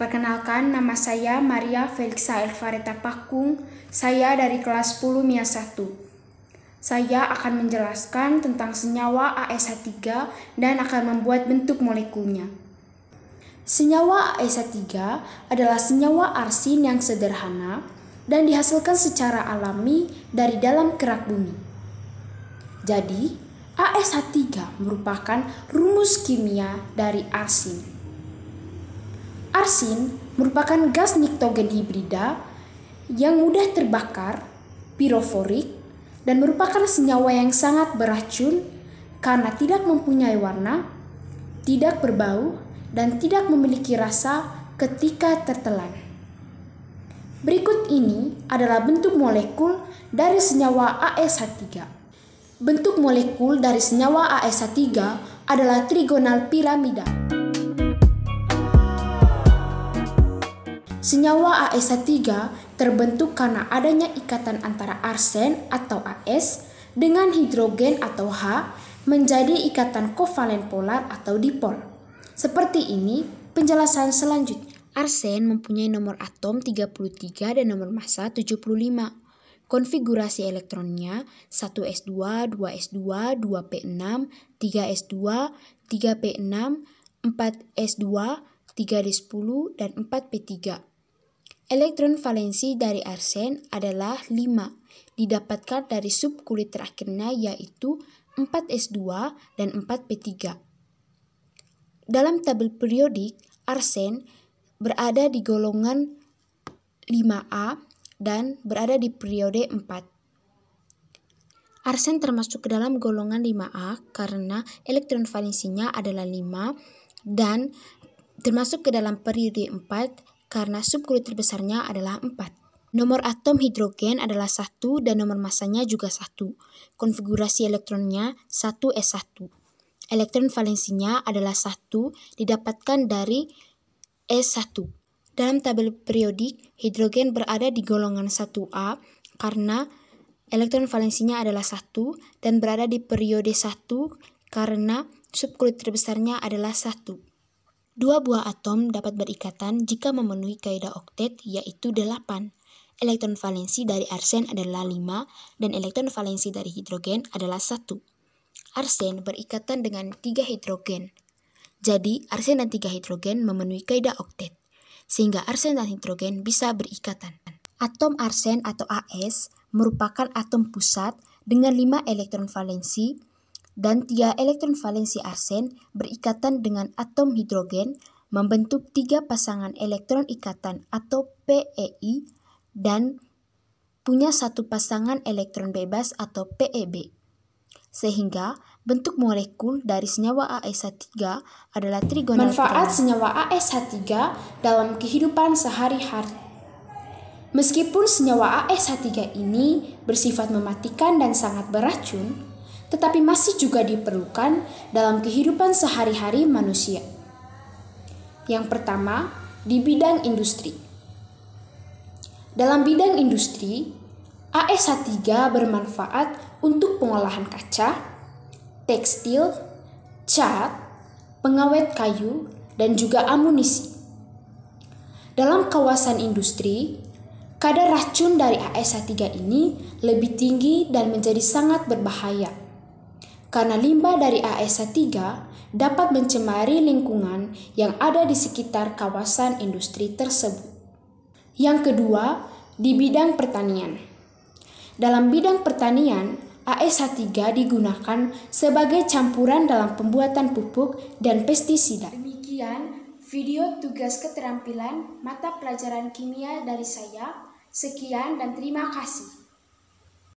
Perkenalkan, nama saya Maria Felixa Elvareta Pakung. Saya dari kelas 10 MIA 1. Saya akan menjelaskan tentang senyawa as 3 dan akan membuat bentuk molekulnya. Senyawa as 3 adalah senyawa arsin yang sederhana dan dihasilkan secara alami dari dalam kerak bumi. Jadi, as 3 merupakan rumus kimia dari arsin. Arsin merupakan gas niktogen hibrida yang mudah terbakar, piroforik, dan merupakan senyawa yang sangat beracun karena tidak mempunyai warna, tidak berbau, dan tidak memiliki rasa ketika tertelan. Berikut ini adalah bentuk molekul dari senyawa ASH3. Bentuk molekul dari senyawa ASH3 adalah trigonal piramida. Senyawa as 3 terbentuk karena adanya ikatan antara arsen atau AS dengan hidrogen atau H menjadi ikatan kovalen polar atau dipol. Seperti ini penjelasan selanjutnya. Arsen mempunyai nomor atom 33 dan nomor massa 75. Konfigurasi elektronnya 1s2, 2s2, 2p6, 3s2, 3p6, 4s2, 3d10, dan 4p3. Elektron valensi dari arsen adalah 5, didapatkan dari subkulit terakhirnya yaitu 4S2 dan 4P3. Dalam tabel periodik, arsen berada di golongan 5A dan berada di periode 4. Arsen termasuk ke dalam golongan 5A karena elektron valensinya adalah 5 dan termasuk ke dalam periode 4 karena subkulit terbesarnya adalah 4. Nomor atom hidrogen adalah 1 dan nomor masanya juga 1. Konfigurasi elektronnya 1s1. Elektron valensinya adalah 1 didapatkan dari S1. Dalam tabel periodik, hidrogen berada di golongan 1A karena elektron valensinya adalah 1 dan berada di periode 1 karena subkulit terbesarnya adalah 1. Dua buah atom dapat berikatan jika memenuhi kaidah oktet yaitu 8. Elektron valensi dari arsen adalah 5 dan elektron valensi dari hidrogen adalah 1. Arsen berikatan dengan 3 hidrogen. Jadi, arsen dan 3 hidrogen memenuhi kaidah oktet, sehingga arsen dan hidrogen bisa berikatan. Atom arsen atau AS merupakan atom pusat dengan 5 elektron valensi dan tiga elektron valensi arsen berikatan dengan atom hidrogen membentuk tiga pasangan elektron ikatan atau PEI dan punya satu pasangan elektron bebas atau PEB. Sehingga bentuk molekul dari senyawa as 3 adalah trigonal. Manfaat senyawa as 3 dalam kehidupan sehari-hari. Meskipun senyawa as 3 ini bersifat mematikan dan sangat beracun, tetapi masih juga diperlukan dalam kehidupan sehari-hari manusia. Yang pertama, di bidang industri. Dalam bidang industri, AS3 bermanfaat untuk pengolahan kaca, tekstil, cat, pengawet kayu, dan juga amunisi. Dalam kawasan industri, kadar racun dari AS3 ini lebih tinggi dan menjadi sangat berbahaya karena limbah dari AS3 dapat mencemari lingkungan yang ada di sekitar kawasan industri tersebut. Yang kedua, di bidang pertanian. Dalam bidang pertanian, AS3 digunakan sebagai campuran dalam pembuatan pupuk dan pestisida. Demikian video tugas keterampilan mata pelajaran kimia dari saya. Sekian dan terima kasih.